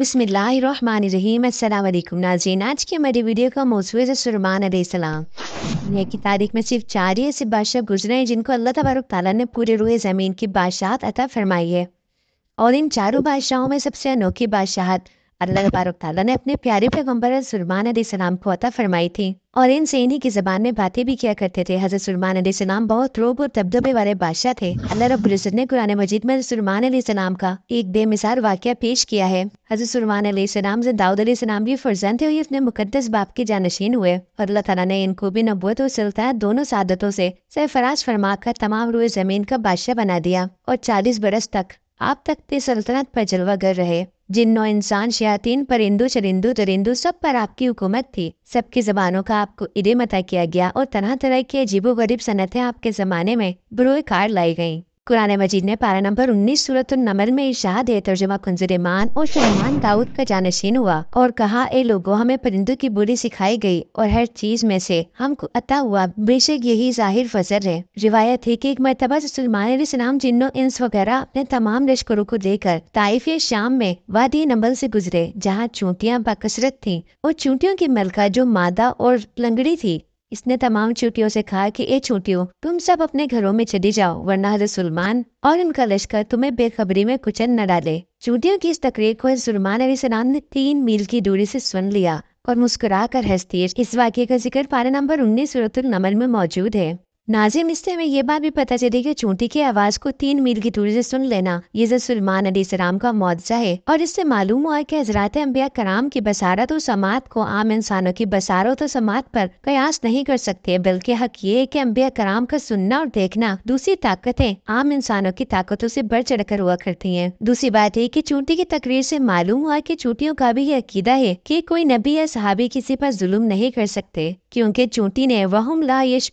बिसमीम अल्लाम नाजीन आज की हमारी वीडियो का मौजूद है सुरमान अलैहिस्सलाम दुनिया की तारीख में सिर्फ चार ही ऐसे बादशाह गुजरे हैं जिनको अल्लाह तबारक ताली ने पूरे रोए ज़मीन की बादशाहत अता फरमाई है और इन चारों बादशाहों में सबसे अनोखी बादशाहत अल्लाह तबारक तला ने अपने प्यारे पैगम्बर सलमान सलाम को अता फरमाई थी और इनसे इन्हीं की जबान में बातें भी किया करते थे हजरत सलमान सलाम बहुत रोब और दबदबे वाले बादशाह थे अल्लाह रबुल ने कुरान मजीद में सलमान सलाम का एक बेमिसार वाक्य पेश किया है हजरत सलमान सलाम से दाऊद सलाम भी फर्जन थे अपने मुकदस बाप के जानशीन हुए और अल्लाह तला ने इनको भी नबूत और सल्तनत दोनों सादतों से सरफराज फरमा कर तमाम रुए जमीन का बादशाह बना दिया और चालीस बरस तक आप तक सल्तनत पर जलवा गर रहे जिन नौ इंसान शयातीन परिंदु चरिंदु दरिंदु सब पर आपकी हुकूमत थी सबकी जबानों का आपको इदे मता किया गया और तरह तरह की अजीबो गरीब सनतें आपके जमाने में बुरोकार लाई गईं कुरान मजीद ने पारा नंबर उन्नीस सूरत नमल में इशाद है तर्जुमा कंजुरमान और सलमान दाऊद का जानशीन हुआ और कहा ए लोगों हमें परिंदों की बोली सिखाई गई और हर चीज में से हमको अता हुआ बेशक यही जाहिर फजर है रिवायत है कि एक मरतबा सलमान सलाम जिन्नो इंस वगैरह अपने तमाम लश्करों को लेकर ताइफे शाम में वादी नंबल ऐसी गुजरे जहाँ चूंटियाँ बसरत थी और चूंटियों की मलका जो मादा और लंगड़ी थी इसने तमाम चुटियों से कहा कि ए चुटियों तुम सब अपने घरों में चली जाओ वरना सुलमान और उनका लश्कर तुम्हें बेखबरी में कुचन न डाले चूटियों की इस तकरीर को अली सलाम ने तीन मील की दूरी ऐसी सुन लिया और मुस्कुरा कर हंसती इस वाक्य का जिक्र पारा नंबर उन्नीस सूरत नमल में मौजूद है नाजिम इससे हमें ये बात भी पता चली कि चूंटी की आवाज़ को तीन मील की दूरी से सुन लेना ये जो सलमान अली सलाम का मुआवजा है और इससे मालूम हुआ कि हजरात अम्बिया कराम की बसारत और समात को आम इंसानों की बसारत और समात पर कयास नहीं कर सकते बल्कि हक ये है कि अम्बिया कराम का सुनना और देखना दूसरी ताकतें आम इंसानों की ताकतों से बढ़ चढ़ कर हुआ करती है दूसरी बात है की चूंटी की तकरीर ऐसी मालूम हुआ की चूंटियों का भी ये अकीदा है की कोई नबी या सहाबी किसी पर जुलम नहीं कर सकते क्यूँकी चूंटी ने वहम ला यश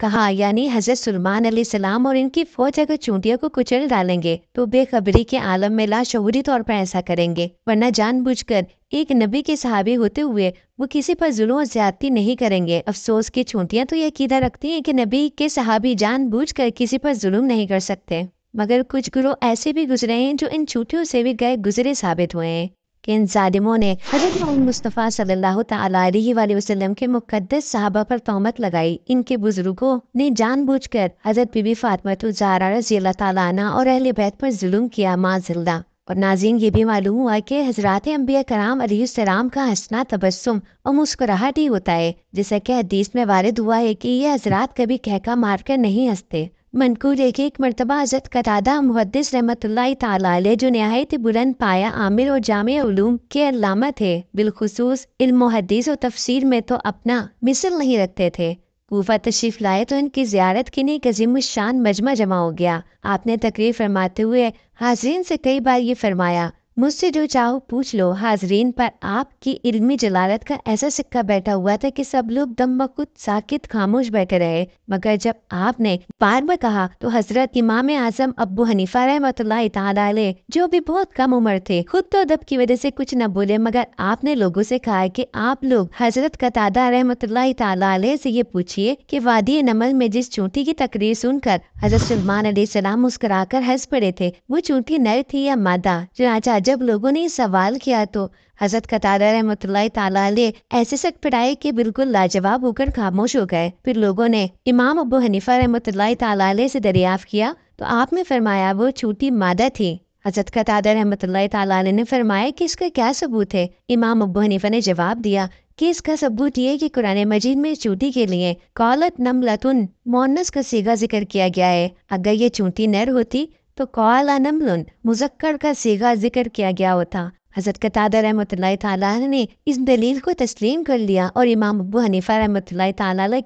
कहा यानी हजरत सलमान सलाम और इनकी फौज अगर चूंटियों को कुचल डालेंगे तो बेखबरी के आलम में लाशहूरी तौर पर ऐसा करेंगे वरना जानबूझकर एक नबी के सहाबी होते हुए वो किसी पर जुल्म और ज्यादती नहीं करेंगे अफसोस की चूंटियाँ तो यकीदा रखती हैं कि नबी के सहाबी जान किसी पर जुल्म नहीं कर सकते मगर कुछ गुरु ऐसे भी गुजरे हैं जो इन चूंटियों से भी गए गुजरे साबित हुए हैं कि इन जालिमों ने हजरत मुस्तफ़ा सल्लल्लाहु अलैहि वसल्लम के मुकदस साहबा पर तोहमत लगाई इनके बुजुर्गों ने जानबूझकर हजरत बीबी फातमत रजी ताला और अहल बैत पर जुलम किया माजिल्ला और नाजीन ये भी मालूम हुआ कि हजरत अम्बिया कराम अलीसलाम का हंसना तबस्सुम और मुस्कुराहट ही होता है जैसा कि हदीस में वारद हुआ है कि ये हजरात कभी कहका मारकर नहीं हंसते मनकूर एक एक मरतबा हज़रत कतादा मुहदस रहमत ताल जो नहायत बुलंद पाया आमिर और जाम के अलामा थे बिलखसूस मुहदस और तफसीर में तो अपना मिसल नहीं रखते थे कोफा तशरीफ लाए तो इनकी जियारत के लिए गजीम शान मजमा जमा हो गया आपने तकरीर फरमाते हुए हाजरीन से कई बार ये फरमाया मुझसे जो चाहो पूछ लो हाजरीन पर आपकी इल्मी जलालत का ऐसा सिक्का बैठा हुआ था कि सब लोग दम बखुद साकित खामोश बैठे रहे मगर जब आपने बार बार कहा तो हजरत इमाम आजम अबू हनीफा रहमत जो भी बहुत कम उम्र थे खुद तो अदब की वजह से कुछ न बोले मगर आपने लोगो से कहा कि आप लोग हजरत कतादा रहमत से ये पूछिए कि वादी नमल में जिस चूंटी की तकरीर सुनकर हजरत सलमान सलाम मुस्कुरा कर हंस पड़े थे वो चूंटी नर थी या मादा चुनाचा जब लोगों ने सवाल किया तो हजरत कतारा रहमत ताले ऐसे सख्त पिटाए के बिल्कुल लाजवाब होकर खामोश हो गए फिर लोगों ने इमाम अबू हनीफा रहमत ताले से दरियाफ किया तो आपने फरमाया वो छोटी मादा थी हजरत कतादा रहमत ताले ने फरमाया कि इसका क्या सबूत है इमाम अबू हनीफा ने जवाब दिया कि इसका सबूत ये कि कुरान मजीद में चूटी के लिए कौलत नम लतुन मोनस का सीगा जिक्र किया गया है अगर ये चूंटी नर होती तो कौल नमल मुजक्कर का सीगा जिक्र किया गया होता हज़रत कतादा रहमत ने इस दलील को तस्लीम कर लिया और इमाम अबू हनीफा रहमत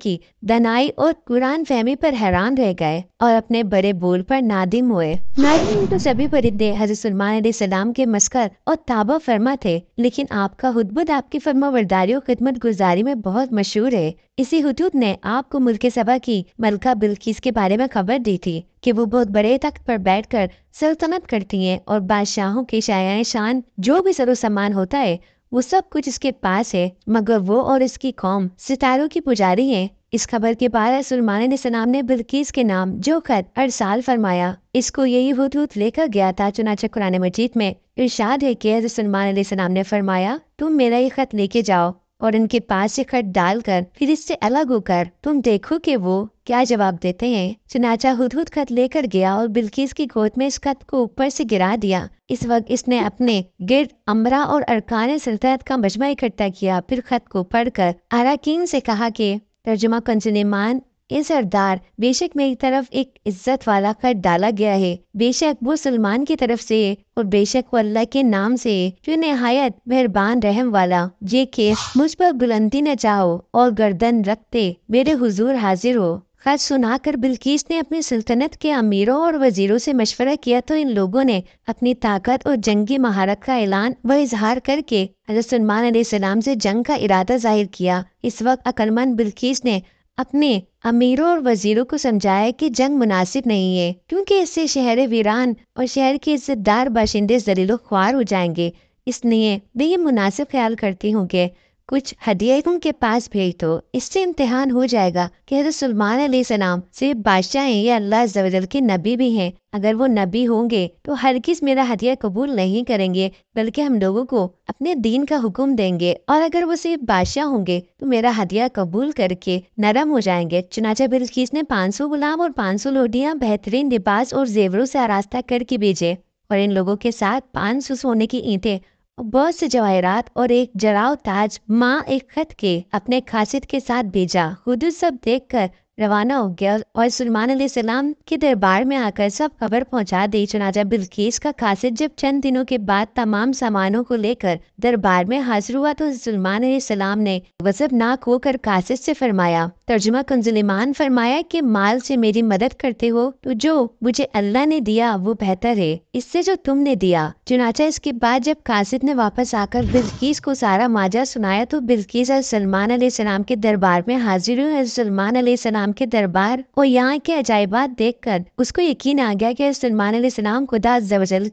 की दनाई और कुरान फहमी पर हैरान रह गए और अपने बड़े बोल पर नादिम हुए नादिम तो सभी परिंदे हज़रत सलमान सलाम के मस्कर और ताबा फरमा थे लेकिन आपका हदबुद आपकी फर्मा बरदारी और खिदमत गुजारी में बहुत मशहूर है इसी हदूद ने आपको मुल्क सभा की मलका बिल्किस के बारे में खबर दी थी कि वो बहुत बड़े तख्त पर बैठकर सल्तनत करती हैं और बादशाहों के शायाए शान जो भी सरो सम्मान होता है वो सब कुछ इसके पास है मगर वो और इसकी कौम सितारों की पुजारी है इस खबर के बाद सलमान सलाम ने बिल्किस के नाम जो खत साल फरमाया इसको यही हुत लेकर गया था चुनाचे कुरान मजीद में इर्शाद है कि सलमान सलाम ने फरमाया तुम मेरा ये खत लेके जाओ और इनके पास से डाल डालकर फिर इससे अलग होकर तुम देखो कि वो क्या जवाब देते हैं चुनाचा हुदहुद खत लेकर गया और बिल्किस की गोद में इस खत को ऊपर से गिरा दिया इस वक्त इसने अपने गिर्द अमरा और अरकान सल्तनत का मजमा इकट्ठा किया फिर खत को पढ़कर अराकीन से कहा कि तर्जुमा कंजनेमान ए सरदार बेशक मेरी तरफ एक इज्जत वाला कर डाला गया है बेशक वो सलमान की तरफ से और बेशक वो अल्लाह के नाम से जो नहायत मेहरबान रहम वाला ये खेस मुझ पर बुलंदी न चाहो और गर्दन रखते मेरे हुजूर हाजिर हो खत सुनाकर बिल्किस ने अपनी सल्तनत के अमीरों और वजीरों से मशवरा किया तो इन लोगों ने अपनी ताकत और जंगी महारत का ऐलान व इजहार करके हजरत सलमान सलाम से जंग का इरादा जाहिर किया इस वक्त अकलमंद बिल्किस ने अपने अमीरों और वजीरों को समझाया कि जंग मुनासिब नहीं है क्योंकि इससे शहर वीरान और शहर के इज्जतदार बाशिंदे जरीलो ख्वार हो जाएंगे इसलिए मैं ये मुनासिब ख्याल करती हूँ कि कुछ हदियों के पास भेज दो इससे इम्तिहान हो जाएगा कि हजरत सलमान अली सलाम सिर्फ बादशाह हैं या अल्लाह जवजल के नबी भी हैं अगर वो नबी होंगे तो हर किस मेरा हदिया कबूल नहीं करेंगे बल्कि हम लोगों को अपने दीन का हुक्म देंगे और अगर वो सिर्फ बादशाह होंगे तो मेरा हदिया कबूल करके नरम हो जाएंगे चुनाचा बिल्किस ने सौ गुलाम और सौ लोडियां बेहतरीन लिबास और जेवरों से आरास्ता करके भेजे और इन लोगों के साथ 500 सोने की ईंटें बहुत से जवाहरात और एक जराव ताज माँ एक खत के अपने खासिद के साथ भेजा खुद सब देखकर रवाना हो गया और सलमान सलाम के दरबार में आकर सब खबर पहुंचा दी चनाजा बिल्केस का कासिद जब चंद दिनों के बाद तमाम सामानों को लेकर दरबार में हाजिर हुआ तो सलमान सलाम ने वजब नाक होकर कासिद से फरमाया तर्जुमा कंजुलमान फरमाया कि माल से मेरी मदद करते हो तो जो मुझे अल्लाह ने दिया वो बेहतर है इससे जो तुमने दिया चुनाचा इसके बाद जब कासिद ने वापस आकर बिल्किस को सारा माजा सुनाया तो बिल्किस और सलमान सलाम के दरबार में हाजिर हुए सलमान सलाम सलाम के दरबार और यहाँ के अजायबात देख कर उसको यकीन आ गया की सलमान सलाम खुदा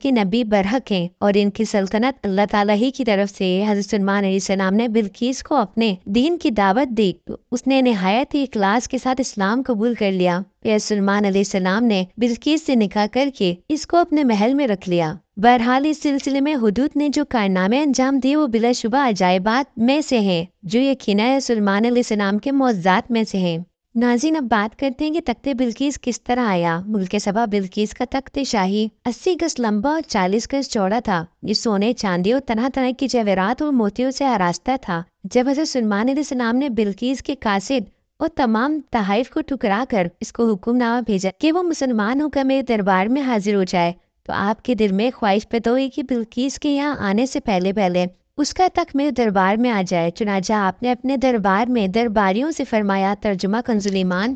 के नबी बरहक है और इनकी सल्तनत अल्लाह तला ही की तरफ ऐसी हजरत सलमान सलाम ने बिल्किस को अपने दीन की दावत दी उसने नहायत ही इखलास के साथ इस्लाम कबूल कर लिया फिर सलमान सलाम ने बिल्किस ऐसी निकाह करके इसको अपने महल में रख लिया बहरहाल इस सिलसिले में हदूद ने जो कारनामे अंजाम दिए वो बिलाशुबा अजायबात में से हैं जो यकीन सलमान सलाम के मौजात में से हैं नाजिन अब बात करते हैं कि तख्ते बिल्किस किस तरह आया मुल्क सभा बिल्किस का तख्त शाही 80 गज लंबा और 40 गज चौड़ा था ये सोने चांदी और तरह तरह की जवेरात और मोतियों से आरास्ता था जब हजरत सलमान सलाम ने बिल्किस के कासिद और तमाम तहाइफ को ठुकरा कर इसको हुक्मनामा भेजा कि वो मुसलमान होकर मेरे दरबार में हाजिर हो जाए तो आपके दिल में ख्वाहिश पैदा हुई कि बिल्किस के यहाँ आने से पहले पहले उसका तक मेरे दरबार में आ जाए चुनाजा आपने अपने दरबार में दरबारियों से फरमाया तर्जुमा कंजुलीमान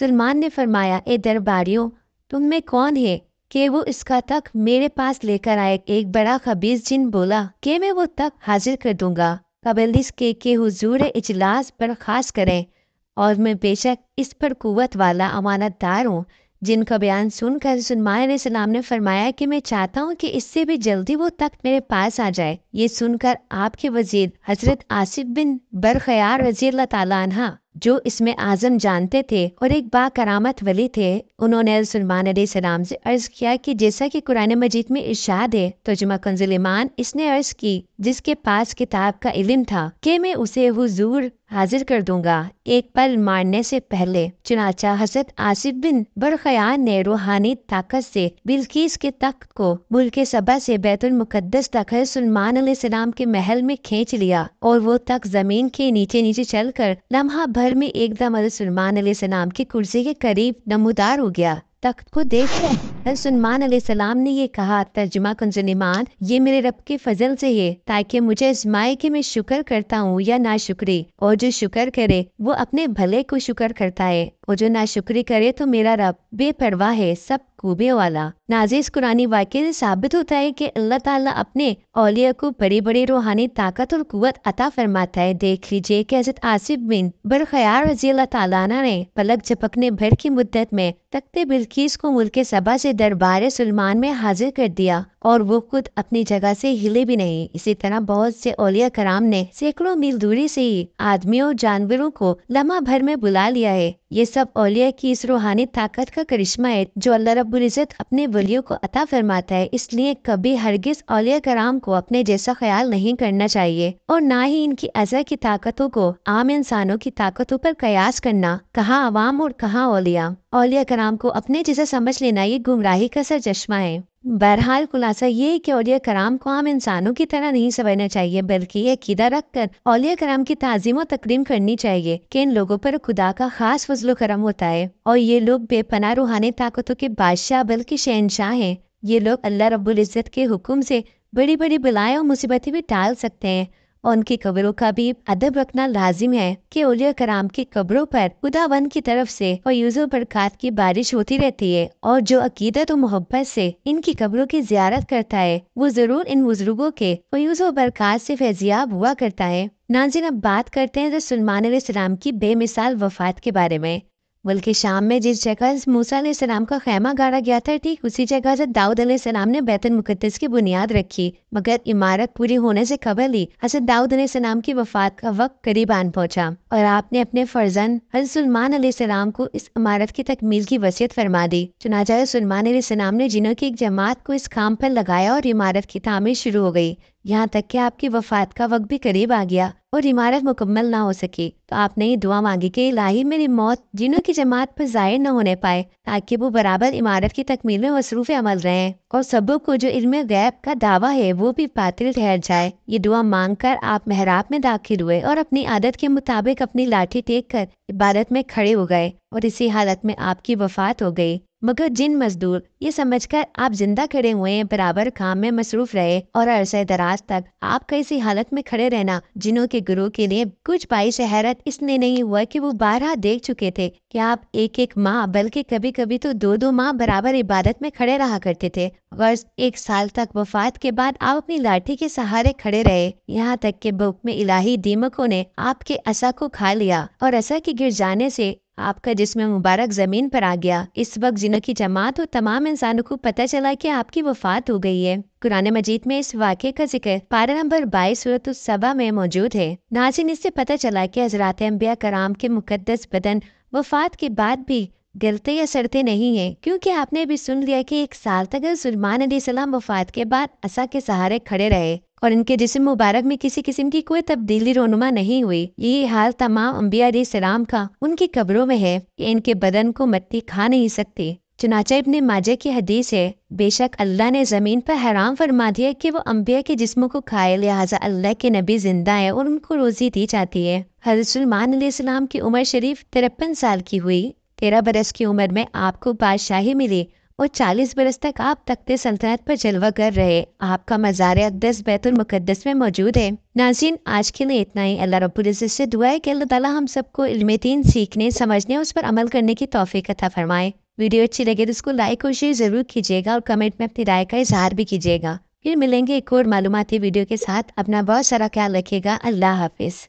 सलमान ने फरमाया ए दरबारियों तुम में कौन है के वो इसका तक मेरे पास लेकर आए एक बड़ा खबीज जिन बोला के मैं वो तक हाजिर कर दूंगा कबल के के हुजूर इजलास पर खास करें और मैं बेशक इस पर कुत वाला अमानतदार हूँ जिनका बयान सुनकर ने सलाम ने फरमाया कि मैं चाहता हूँ कि इससे भी जल्दी वो तख्त मेरे पास आ जाए ये सुनकर आपके वजीर हजरत आसिफ बिन बरखयार रजी अल्लाह तला जो इसमें आजम जानते थे और एक बा करामत वली थे उन्होंने सलमान सलाम से अर्ज किया कि जैसा कि कुरान मजीद में इर्शाद है तर्जुमा कंजुलमान इसने अर्ज की जिसके पास किताब का इलम था कि मैं उसे हुजूर हाजिर कर दूंगा एक पल मारने से पहले चुनाचा हजरत आसिफ बिन बरखयान ने रूहानी ताकत से बिल्किस के तख्त को मुल्क सभा से बैतुल मुकद्दस तक सलमान सलाम के महल में खींच लिया और वो तक जमीन के नीचे नीचे चल कर लम्हा भर में एकदम सलमान सलाम की कुर्सी के करीब नमोदार हो गया तख्त को देख सलमान सलाम ने ये कहा तर्जुमा कुंजन ये मेरे रब के फजल से है ताकि मुझे आजमाए के मैं शुक्र करता हूँ या ना शुक्री और जो शुक्र करे वो अपने भले को शुक्र करता है और जो ना शुक्री करे तो मेरा रब बेपरवाह है सब कूबे वाला नाजिज कुरानी वाक्य से साबित होता है कि अल्लाह ताला अपने औलिया को बड़ी बड़ी रूहानी ताकत और कुत अता फरमाता है देख लीजिए कि हजरत आसिफ बिन बरखयार रजी अल्लाह ताला ने पलक झपकने भर की मुद्दत में तख्ते बिल्कीस को मुल्क सभा से दरबार सलमान में हाजिर कर दिया और वो खुद अपनी जगह से हिले भी नहीं इसी तरह बहुत से ओलिया कराम ने सैकड़ों मील दूरी से ही आदमियों जानवरों को लम्हा भर में बुला लिया है ये सब ओलिया की इस रूहानी ताकत का करिश्मा है जो अल्लाह इज्जत अपने वलियों को अता फरमाता है इसलिए कभी हरगिज ओलिया कराम को अपने जैसा ख्याल नहीं करना चाहिए और ना ही इनकी अजह की ताकतों को आम इंसानों की ताकतों पर कयास करना कहाँ आवाम और कहाँ ओलिया ओलिया कराम को अपने जैसा समझ लेना ये गुमराही का सर चश्मा है बहरहाल खुलासा ये है कि औलिया कराम को आम इंसानों की तरह नहीं समझना चाहिए बल्कि अकीदा रख कर औलिया कराम की तज़ीम और तकरीम करनी चाहिए कि इन लोगों पर खुदा का खास फजलो करम होता है और ये लोग बेपना रूहानी ताकतों के बादशाह बल्कि शहनशाह हैं ये लोग अल्लाह रबुल्जत के हुक्म से बड़ी बड़ी बलाएं और मुसीबतें भी टाल सकते हैं और उनकी कब्रों का भी अदब रखना लाजिम है कि ओलिया कराम की कब्रों पर खुदावन की तरफ से और यूजो बरकत की बारिश होती रहती है और जो अकीदत और मोहब्बत से इनकी कब्रों की जियारत करता है वो जरूर इन बुजुर्गों के और यूजो बरकत से फैजियाब हुआ करता है नाजिन अब बात करते हैं तो सलमान सलाम की बेमिसाल वफात के बारे में बल्कि शाम में जिस जगह मूसा सलाम का खैमा गाड़ा गया था ठीक उसी जगह से दाऊद सलाम ने बैतुल मुकदस की बुनियाद रखी मगर इमारत पूरी होने से खबर ली हजरत दाऊद सलाम की वफात का वक्त करीब आन पहुंचा और आपने अपने फर्जन हजरत सलमान सलाम को इस इमारत की तकमील की वसीयत फरमा दी चुनाचा सलमान सलाम ने जिनों की एक जमात को इस काम पर लगाया और इमारत की तामीर शुरू हो गयी यहाँ तक कि आपकी वफात का वक्त भी करीब आ गया और इमारत मुकम्मल ना हो सकी तो आपने ये दुआ मांगी कि इलाही मेरी मौत जिनों की जमात पर जाहिर न होने पाए ताकि वो बराबर इमारत की तकमील में मसरूफ़ अमल रहें और सबों को जो इल्म गैब का दावा है वो भी पातिल ठहर जाए ये दुआ मांग कर आप महराब में दाखिल हुए और अपनी आदत के मुताबिक अपनी लाठी टेक कर इबादत में खड़े हो गए और इसी हालत में आपकी वफात हो गई मगर जिन मजदूर ये समझकर आप जिंदा खड़े हुए हैं बराबर काम में मसरूफ रहे और अरसे दराज तक आपका इसी हालत में खड़े रहना जिन्हों के गुरु के लिए कुछ बाईश शहरत इसलिए नहीं हुआ कि वो बारह देख चुके थे कि आप एक एक माह बल्कि कभी कभी तो दो दो माह बराबर इबादत में खड़े रहा करते थे वर्ष एक साल तक वफात के बाद आप अपनी लाठी के सहारे खड़े रहे यहाँ तक के बुक में इलाही दीमकों ने आपके असा को खा लिया और असा के गिर जाने से आपका जिसमें मुबारक ज़मीन पर आ गया इस वक्त जिन्हों की जमात और तमाम इंसानों को पता चला कि आपकी वफात हो गई है कुरान मजीद में इस वाक्य का जिक्र पारा नंबर बाईस सभा में मौजूद है नाजिन इससे पता चला कि हजरात अम्बिया कराम के मुकदस बदन वफात के बाद भी गलते या सरते नहीं है क्योंकि आपने भी सुन लिया कि एक साल तक सलमान सलाम वफात के बाद असा के सहारे खड़े रहे और इनके जिसम मुबारक में किसी किस्म की कोई तब्दीली रोनुमा नहीं हुई यही हाल तमाम अम्बिया सलाम का उनकी कब्रों में है कि इनके बदन को मट्टी खा नहीं सकती चुनाचा ने माजे की हदीस है बेशक अल्लाह ने ज़मीन पर हराम फरमा दिया कि वो अम्बिया के जिस्मों को खाए लिहाजा अल्लाह के नबी जिंदा है और उनको रोज़ी दी जाती है हजरत सलमान सलाम की उम्र शरीफ तिरपन साल की हुई तेरह बरस की उम्र में आपको बादशाही मिली और 40 बरस तक आप तख्ते सल्तनत पर जलवा कर रहे आपका मज़ार अकदस बैतुल मुकदस में मौजूद है नाजीन आज के लिए इतना ही अल्लाह रबुल्ज़त से दुआ है कि अल्लाह ताला हम सबको इल्म दीन सीखने समझने और उस पर अमल करने की तोफ़ी कथा फरमाए वीडियो अच्छी लगे तो उसको लाइक और शेयर ज़रूर कीजिएगा और कमेंट में अपनी राय का इजहार भी कीजिएगा फिर मिलेंगे एक और मालूमती वीडियो के साथ अपना बहुत सारा ख्याल रखेगा अल्लाह हाफिज़